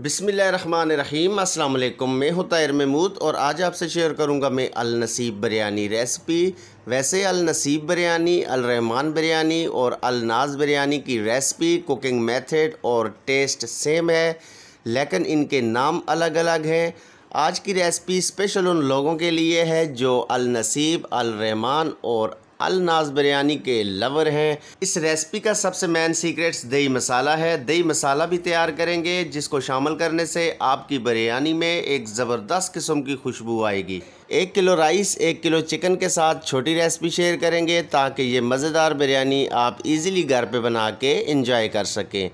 बिसमीम अल्लाम मैं हूँ तायर महमूद और आज आपसे शेयर करूँगा मैं अल नसीब बिरयानी रेसिपी वैसे अल नसीब बिरयानी अल रहमान बिरयानी और अल नाज बिरयानी की रेसिपी कुकिंग मेथड और टेस्ट सेम है लेकिन इनके नाम अलग अलग हैं आज की रेसिपी स्पेशल उन लोगों के लिए है जो अल नसीब अल रहमान और अल नाज बिरयानी के लवर हैं इस रेसिपी का सबसे मेन सीक्रेट्स दही मसाला है दही मसाला भी तैयार करेंगे जिसको शामिल करने से आपकी बिरयानी में एक ज़बरदस्त किस्म की खुशबू आएगी एक किलो राइस एक किलो चिकन के साथ छोटी रेसिपी शेयर करेंगे ताकि ये मज़ेदार बिरयानी आप इजीली घर पे बना के इंजॉय कर सकें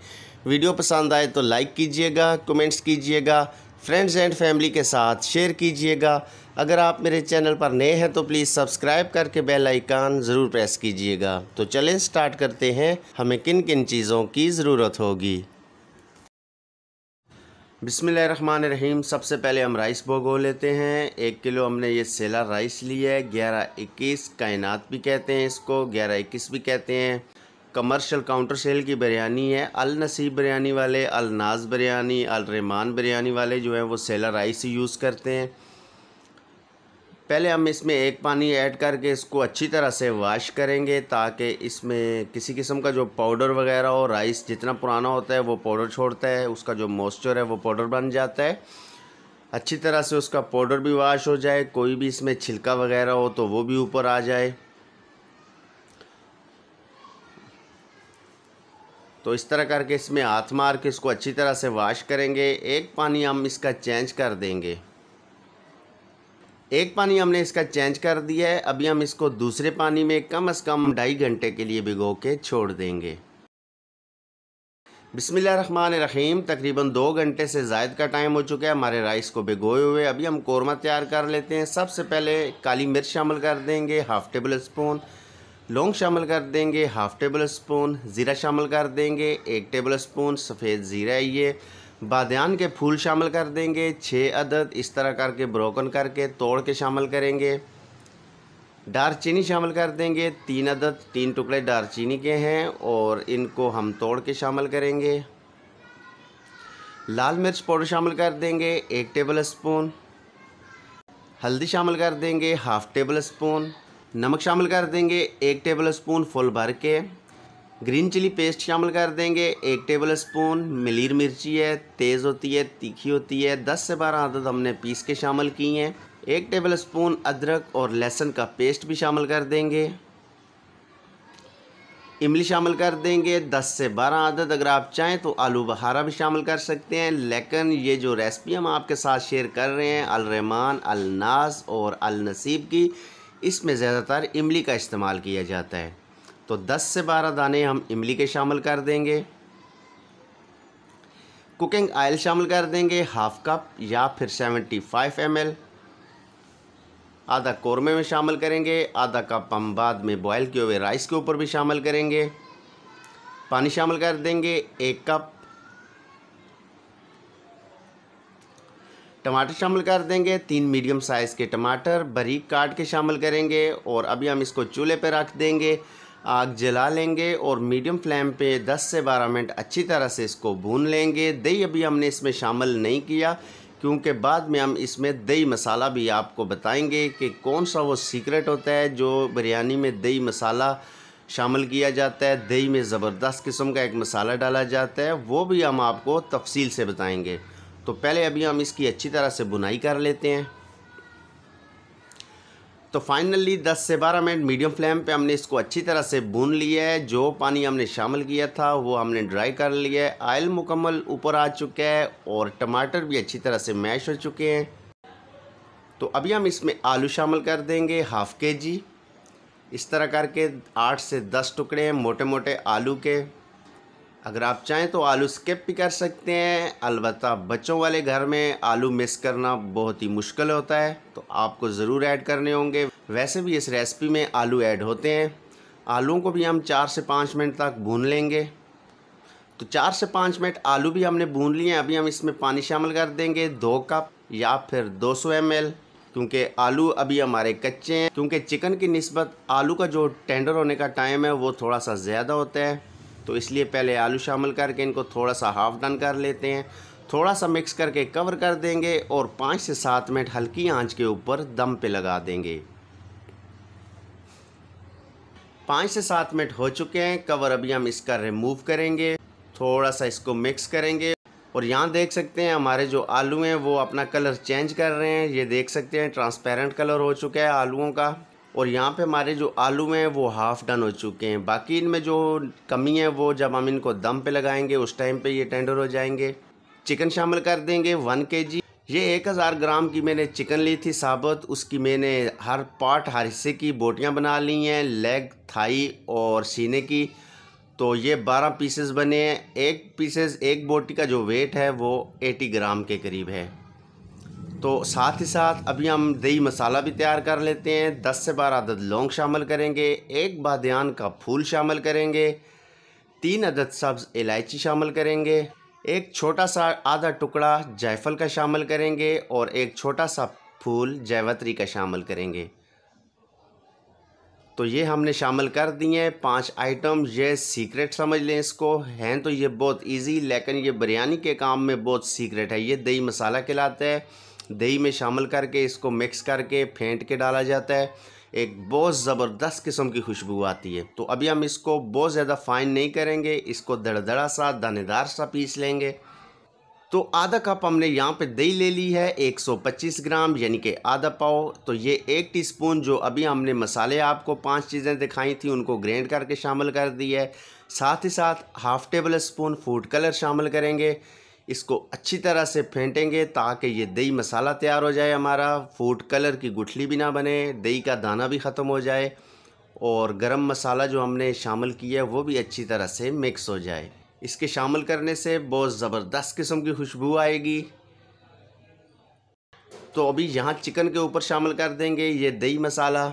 वीडियो पसंद आए तो लाइक कीजिएगा कमेंट्स कीजिएगा फ्रेंड्स एंड फैमिली के साथ शेयर कीजिएगा अगर आप मेरे चैनल पर नए हैं तो प्लीज़ सब्सक्राइब करके बेल आइकान ज़रूर प्रेस कीजिएगा तो चलें स्टार्ट करते हैं हमें किन किन चीज़ों की ज़रूरत होगी रहीम सबसे पहले हम राइस भोगो लेते हैं एक किलो हमने ये सेला राइस लिया है ग्यारह इक्कीस कायनात भी कहते हैं इसको ग्यारह इक्कीस भी कहते हैं कमर्शियल काउंटर सेल की बिरयानी है अल नसीब बिरयानी वाले अलनाज बिरयानी रहमान बिरयानी वाले जो है वो सेलर राइस यूज़ करते हैं पहले हम इसमें एक पानी ऐड करके इसको अच्छी तरह से वाश करेंगे ताकि इसमें किसी किस्म का जो पाउडर वगैरह हो राइस जितना पुराना होता है वो पाउडर छोड़ता है उसका जो मॉइस्चर है वो पाउडर बन जाता है अच्छी तरह से उसका पाउडर भी वाश हो जाए कोई भी इसमें छिलका वगैरह हो तो वो भी ऊपर आ जाए तो इस तरह करके इसमें हाथ मार के इसको अच्छी तरह से वाश करेंगे एक पानी हम इसका चेंज कर देंगे एक पानी हमने इसका चेंज कर दिया है अभी हम इसको दूसरे पानी में कम से कम ढाई घंटे के लिए भिगो के छोड़ देंगे बिसमिल्ल रहीम तकरीबन दो घंटे से जायद का टाइम हो चुका है हमारे राइस को भिगोए हुए अभी हम कौरमा तैयार कर लेते हैं सबसे पहले काली मिर्च शामिल कर देंगे हाफ़ टेबल स्पून लौंग शामिल कर देंगे हाफ़ टेबल स्पून ज़ीरा शामिल कर देंगे एक टेबल स्पून सफ़ेद ज़ीरा ये बादन के फूल शामिल कर देंगे छः अदद इस तरह करके ब्रोकन करके तोड़ के शामिल करेंगे डार चीनी शामिल कर देंगे तीन अदद तीन टुकड़े डार चीनी के हैं और इनको हम तोड़ के शामिल करेंगे लाल मिर्च पाउडर शामिल कर देंगे एक टेबल स्पून हल्दी शामिल कर देंगे हाफ़ टेबल स्पून नमक शामिल कर देंगे एक टेबल स्पून फुल भर के ग्रीन चिली पेस्ट शामिल कर देंगे एक टेबल स्पून मिलीर मिर्ची है तेज़ होती है तीखी होती है 10 से 12 आदद हमने पीस के शामिल की हैं एक टेबल स्पून अदरक और लहसुन का पेस्ट भी शामिल कर देंगे इमली शामिल कर देंगे 10 से 12 आदद अगर आप चाहें तो आलू बहारा भी शामिल कर सकते हैं लेकिन ये जो रेसिपी हम आपके साथ शेयर कर रहे हैं अलरहमान अलनास और अलनसीब की इसमें ज़्यादातर इमली का इस्तेमाल किया जाता है तो 10 से 12 दाने हम इमली के शामिल कर देंगे कुकिंग आयल शामिल कर देंगे हाफ़ कप या फिर 75 फाइव आधा कौरमे में शामिल करेंगे आधा कप हम बाद में बॉयल किए हुए राइस के ऊपर भी शामिल करेंगे पानी शामिल कर देंगे एक कप टमाटर शामिल कर देंगे तीन मीडियम साइज़ के टमाटर बरीक काट के शामिल करेंगे और अभी हम इसको चूल्हे पर रख देंगे आग जला लेंगे और मीडियम फ्लेम पे 10 से 12 मिनट अच्छी तरह से इसको भून लेंगे दही अभी हमने इसमें शामिल नहीं किया क्योंकि बाद में हम इसमें दही मसाला भी आपको बताएंगे कि कौन सा वो सीक्रेट होता है जो बिरयानी में दही मसाला शामिल किया जाता है दही में ज़बरदस्त किस्म का एक मसाला डाला जाता है वो भी हम आपको तफसील से बताएँगे तो पहले अभी हम इसकी अच्छी तरह से बुनाई कर लेते हैं तो फाइनली 10 से 12 मिनट मीडियम फ्लेम पे हमने इसको अच्छी तरह से भून लिया है जो पानी हमने शामिल किया था वो हमने ड्राई कर लिया है आयल मुकम्मल ऊपर आ चुका है और टमाटर भी अच्छी तरह से मैश हो चुके हैं तो अभी हम इसमें आलू शामिल कर देंगे हाफ़ के जी इस तरह करके आठ से दस टुकड़े मोटे मोटे आलू के अगर आप चाहें तो आलू स्किप भी कर सकते हैं अलबत् बच्चों वाले घर में आलू मिस करना बहुत ही मुश्किल होता है तो आपको ज़रूर ऐड करने होंगे वैसे भी इस रेसिपी में आलू ऐड होते हैं आलूओं को भी हम चार से पाँच मिनट तक भून लेंगे तो चार से पाँच मिनट आलू भी हमने भून लिए हैं अभी हम इसमें पानी शामिल कर देंगे दो कप या फिर 200 सौ क्योंकि आलू अभी हमारे कच्चे हैं क्योंकि चिकन की नस्बत आलू का जो टेंडर होने का टाइम है वो थोड़ा सा ज़्यादा होता है तो इसलिए पहले आलू शामिल करके इनको थोड़ा सा हाफ डन कर लेते हैं थोड़ा सा मिक्स करके कवर कर देंगे और पाँच से सात मिनट हल्की आंच के ऊपर दम पे लगा देंगे पाँच से सात मिनट हो चुके हैं कवर अभी हम इसका रिमूव करेंगे थोड़ा सा इसको मिक्स करेंगे और यहाँ देख सकते हैं हमारे जो आलू हैं वो अपना कलर चेंज कर रहे हैं ये देख सकते हैं ट्रांसपेरेंट कलर हो चुका है आलूओं का और यहाँ पे हमारे जो आलू हैं वो हाफ़ डन हो चुके हैं बाकी इनमें जो कमी है वो जब हम इनको दम पे लगाएंगे उस टाइम पे ये टेंडर हो जाएंगे चिकन शामिल कर देंगे वन के जी ये एक हज़ार ग्राम की मैंने चिकन ली थी साबुत उसकी मैंने हर पार्ट हर हिस्से की बोटियाँ बना ली हैं लेग थाई और सीने की तो ये बारह पीसेस बने हैं एक पीसेस एक बोटी का जो वेट है वो एटी ग्राम के करीब है तो साथ ही साथ अभी हम दही मसाला भी तैयार कर लेते हैं 10 से 12 अदद लौंग शामिल करेंगे एक बादन का फूल शामिल करेंगे तीन अदद सब्ज़ इलायची शामिल करेंगे एक छोटा सा आधा टुकड़ा जायफल का शामिल करेंगे और एक छोटा सा फूल जैवत्री का शामिल करेंगे तो ये हमने शामिल कर दिए हैं पांच आइटम ये सीक्रेट समझ लें इसको हैं तो ये बहुत इजी लेकिन ये बिरयानी के काम में बहुत सीक्रेट है ये दही मसाला कहलाता है दही में शामिल करके इसको मिक्स करके फेंट के डाला जाता है एक बहुत ज़बरदस्त किस्म की खुशबू आती है तो अभी हम इसको बहुत ज़्यादा फाइन नहीं करेंगे इसको दड़दड़ा सा दानेदार सा पीस लेंगे तो आधा कप हमने यहाँ पे दही ले ली है 125 ग्राम यानी कि आधा पाओ तो ये एक टीस्पून जो अभी हमने मसाले आपको पांच चीज़ें दिखाई थी उनको ग्रेंड करके शामिल कर दी है साथ ही साथ half tablespoon food colour शामिल करेंगे इसको अच्छी तरह से फेंटेंगे ताकि ये दही मसाला तैयार हो जाए हमारा फूड कलर की गुठली भी ना बने दही का दाना भी ख़त्म हो जाए और गरम मसाला जो हमने शामिल किया है वो भी अच्छी तरह से मिक्स हो जाए इसके शामिल करने से बहुत ज़बरदस्त किस्म की खुशबू आएगी तो अभी यहाँ चिकन के ऊपर शामिल कर देंगे ये दही मसाला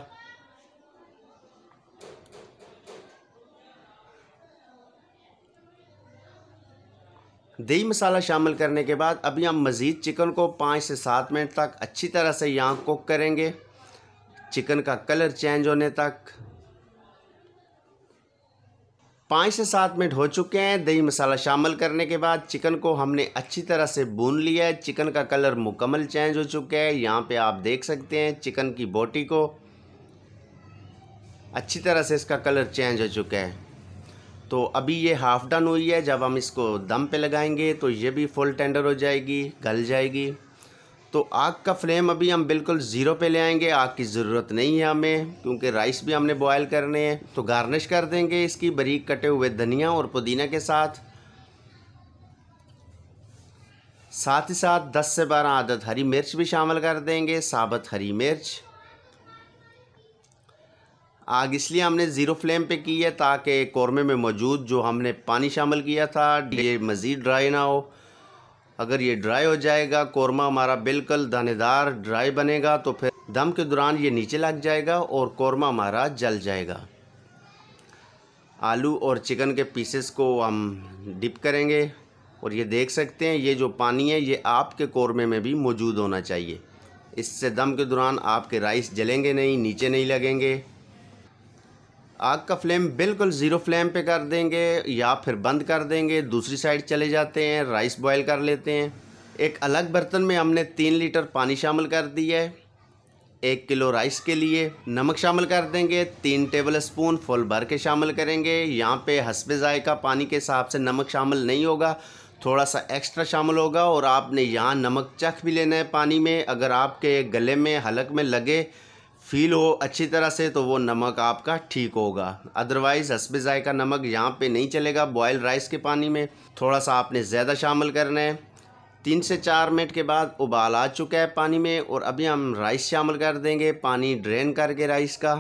दही मसाला शामिल करने के बाद अभी हम मज़ीद चिकन को पाँच से सात मिनट तक अच्छी तरह से यहाँ कुक करेंगे चिकन का कलर चेंज होने तक पाँच से सात मिनट हो चुके हैं दही मसाला शामिल करने के बाद चिकन को हमने अच्छी तरह से भून लिया है चिकन का कलर मुकम्मल चेंज हो चुका है यहाँ पे आप देख सकते हैं चिकन की बोटी को अच्छी तरह से इसका कलर चेंज हो चुका है तो अभी ये हाफ़ डन हुई है जब हम इसको दम पे लगाएंगे तो ये भी फुल टेंडर हो जाएगी गल जाएगी तो आग का फ्लेम अभी हम बिल्कुल ज़ीरो पे ले आएंगे आग की ज़रूरत नहीं है हमें क्योंकि राइस भी हमने बॉयल करने हैं तो गार्निश कर देंगे इसकी बारीक कटे हुए धनिया और पुदीना के साथ साथ ही साथ 10 से 12 आदत हरी मिर्च भी शामिल कर देंगे साबत हरी मिर्च आग इसलिए हमने ज़ीरो फ्लेम पे की है ताकि कौरमे में मौजूद जो हमने पानी शामिल किया था ये मज़ीद ड्राई ना हो अगर ये ड्राई हो जाएगा कौरमा हमारा बिल्कुल दानेदार ड्राई बनेगा तो फिर दम के दौरान ये नीचे लग जाएगा और कौरमा हमारा जल जाएगा आलू और चिकन के पीसेस को हम डिप करेंगे और ये देख सकते हैं ये जो पानी है ये आपके कौरमे में भी मौजूद होना चाहिए इससे दम के दौरान आपके राइस जलेंगे नहीं नीचे नहीं लगेंगे आग का फ्लेम बिल्कुल ज़ीरो फ्लेम पे कर देंगे या फिर बंद कर देंगे दूसरी साइड चले जाते हैं राइस बॉयल कर लेते हैं एक अलग बर्तन में हमने तीन लीटर पानी शामिल कर दिया है एक किलो राइस के लिए नमक शामिल कर देंगे तीन टेबल स्पून फुल भर के शामिल करेंगे यहाँ पे हसब ज़ायका पानी के हिसाब से नमक शामिल नहीं होगा थोड़ा सा एक्स्ट्रा शामिल होगा और आपने यहाँ नमक चख भी लेना है पानी में अगर आपके गले में हलक में लगे फील हो अच्छी तरह से तो वो नमक आपका ठीक होगा अदरवाइज़ हसब का नमक यहाँ पे नहीं चलेगा बॉयल राइस के पानी में थोड़ा सा आपने ज़्यादा शामिल करना है तीन से चार मिनट के बाद उबाल आ चुका है पानी में और अभी हम राइस शामिल कर देंगे पानी ड्रेन करके राइस का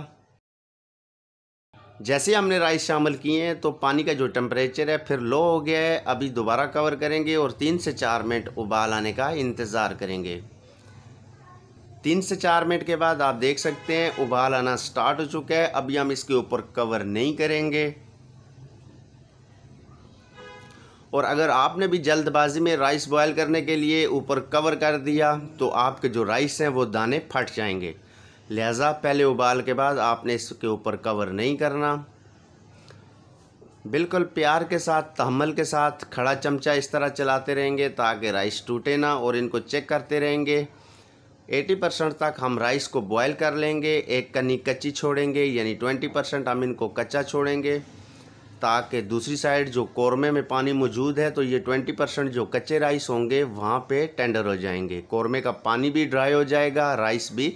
जैसे हमने राइस शामिल किए हैं तो पानी का जो टेम्परेचर है फिर लो हो गया है अभी दोबारा कवर करेंगे और तीन से चार मिनट उबाल आने का इंतज़ार करेंगे तीन से चार मिनट के बाद आप देख सकते हैं उबाल आना स्टार्ट हो चुका है अभी हम इसके ऊपर कवर नहीं करेंगे और अगर आपने भी जल्दबाजी में राइस बॉयल करने के लिए ऊपर कवर कर दिया तो आपके जो राइस हैं वो दाने फट जाएंगे लिहाजा पहले उबाल के बाद आपने इसके ऊपर कवर नहीं करना बिल्कुल प्यार के साथ तहमल के साथ खड़ा चमचा इस तरह चलाते रहेंगे ताकि राइस टूटे ना और इनको चेक करते रहेंगे 80 परसेंट तक हम राइस को बॉयल कर लेंगे एक कनी कच्ची छोड़ेंगे यानी 20 परसेंट हम इनको कच्चा छोड़ेंगे ताकि दूसरी साइड जो कौरमे में पानी मौजूद है तो ये 20 परसेंट जो कच्चे राइस होंगे वहाँ पे टेंडर हो जाएंगे कौरमे का पानी भी ड्राई हो जाएगा राइस भी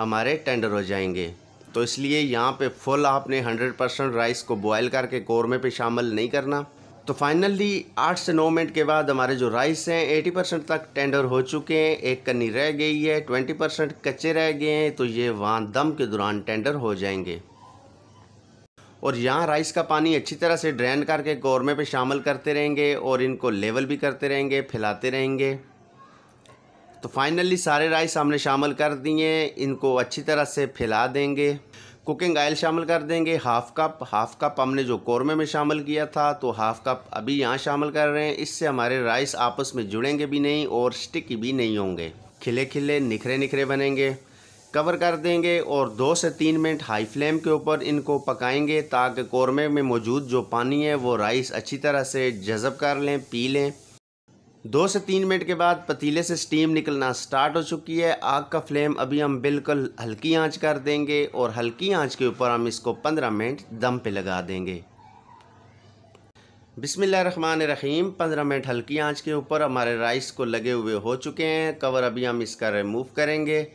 हमारे टेंडर हो जाएंगे तो इसलिए यहाँ पे फुल आपने 100 परसेंट राइस को बॉयल करके कौरमे पे शामिल नहीं करना तो फाइनली आठ से नौ मिनट के बाद हमारे जो राइस हैं एटी परसेंट तक टेंडर हो चुके हैं एक कन्नी रह गई है ट्वेंटी परसेंट कच्चे रह गए हैं तो ये वहाँ दम के दौरान टेंडर हो जाएंगे और यहाँ राइस का पानी अच्छी तरह से ड्रेन करके कौरमे पे शामिल करते रहेंगे और इनको लेवल भी करते रहेंगे फैलाते रहेंगे तो फाइनली सारे राइस हमने शामिल कर दिए इनको अच्छी तरह से फैला देंगे कुकिंग ऑयल शामिल कर देंगे हाफ़ कप हाफ़ कप हमने जो कौरमे में शामिल किया था तो हाफ़ कप अभी यहाँ शामिल कर रहे हैं इससे हमारे राइस आपस में जुड़ेंगे भी नहीं और स्टिकी भी नहीं होंगे खिले खिले निखरे निखरे बनेंगे कवर कर देंगे और दो से तीन मिनट हाई फ्लेम के ऊपर इनको पकाएंगे ताकि कौरमे में मौजूद जो पानी है वो राइस अच्छी तरह से जज़ब कर लें पी लें दो से तीन मिनट के बाद पतीले से स्टीम निकलना स्टार्ट हो चुकी है आग का फ्लेम अभी हम बिल्कुल हल्की आंच कर देंगे और हल्की आंच के ऊपर हम इसको पंद्रह मिनट दम पे लगा देंगे बिसमिल्ल रहीम पंद्रह मिनट हल्की आंच के ऊपर हमारे राइस को लगे हुए हो चुके हैं कवर अभी हम इसका रिमूव करेंगे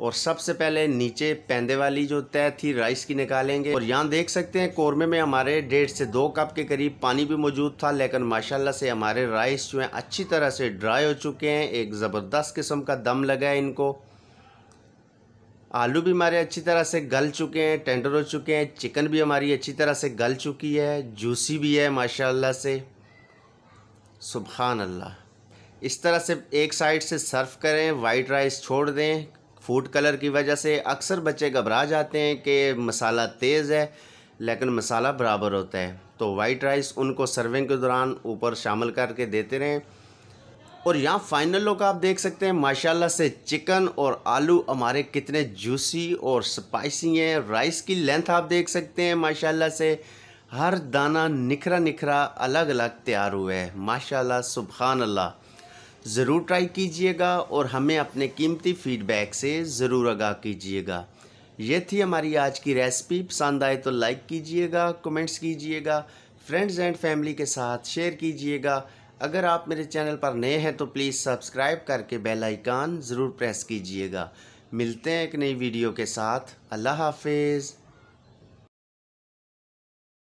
और सबसे पहले नीचे पैंदे वाली जो तय थी राइस की निकालेंगे और यहाँ देख सकते हैं कौरमे में हमारे डेढ़ से दो कप के करीब पानी भी मौजूद था लेकिन माशाल्लाह से हमारे राइस जो हैं अच्छी तरह से ड्राई हो चुके हैं एक ज़बरदस्त किस्म का दम लगा है इनको आलू भी हमारे अच्छी तरह से गल चुके हैं टेंडर हो चुके हैं चिकन भी हमारी अच्छी तरह से गल चुकी है जूसी भी है माशाला से सुबहान अल्लाह इस तरह से एक साइड से सर्व करें वाइट राइस छोड़ दें फूड कलर की वजह से अक्सर बच्चे घबरा जाते हैं कि मसाला तेज़ है लेकिन मसाला बराबर होता है तो वाइट राइस उनको सर्विंग के दौरान ऊपर शामिल करके देते रहें और यहाँ फाइनल लुक आप देख सकते हैं माशाल्लाह से चिकन और आलू हमारे कितने जूसी और स्पाइसी हैं राइस की लेंथ आप देख सकते हैं माशाल्लाह से हर दाना निखरा निखरा अलग अलग तैयार हुआ है माशाल्लाह सुबहान अल्लाह ज़रूर ट्राई कीजिएगा और हमें अपने कीमती फीडबैक से ज़रूर आगाह कीजिएगा ये थी हमारी आज की रेसिपी पसंद आए तो लाइक कीजिएगा कमेंट्स कीजिएगा फ्रेंड्स एंड फैमिली के साथ शेयर कीजिएगा अगर आप मेरे चैनल पर नए हैं तो प्लीज़ सब्सक्राइब करके बेल आइकान ज़रूर प्रेस कीजिएगा मिलते हैं एक नई वीडियो के साथ अल्लाह हाफिज़